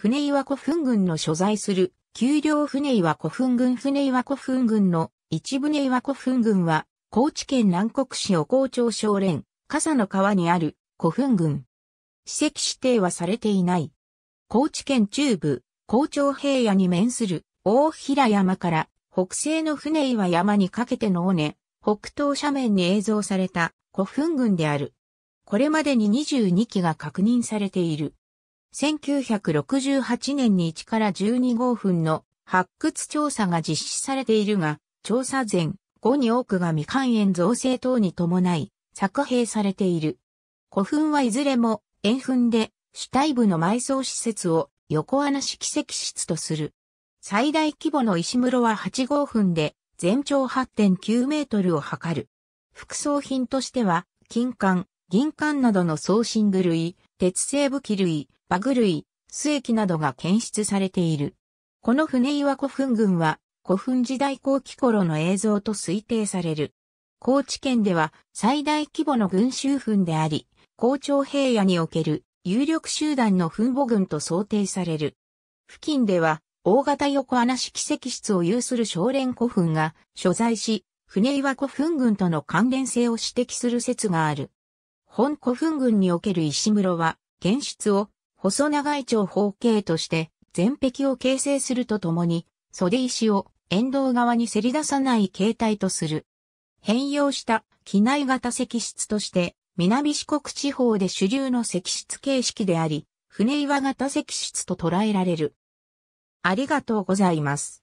船岩古墳群の所在する、丘陵船岩古墳群船岩古墳群の一船岩古墳群は、高知県南国市お高町小連、笠の川にある古墳群。史跡指定はされていない。高知県中部、高町平野に面する大平山から北西の船岩山にかけての尾根、北東斜面に映像された古墳群である。これまでに22基が確認されている。1968年に1から12号墳の発掘調査が実施されているが、調査前後に多くが未完炎造成等に伴い、作閉されている。古墳はいずれも、円墳で、主体部の埋葬施設を横穴式石室とする。最大規模の石室は8号墳で、全長8.9メートルを測る。副葬品としては、金管、銀管などの送信具類、鉄製武器類、バグ類、須キなどが検出されている。この船岩古墳群は古墳時代後期頃の映像と推定される。高知県では最大規模の群衆墳であり、高長平野における有力集団の墳母群と想定される。付近では大型横穴式石室を有する少連古墳が所在し、船岩古墳群との関連性を指摘する説がある。本古墳群における石室は、現出を細長い長方形として全壁を形成するとともに、袖石を沿道側にせり出さない形態とする。変容した機内型石室として、南四国地方で主流の石室形式であり、船岩型石室と捉えられる。ありがとうございます。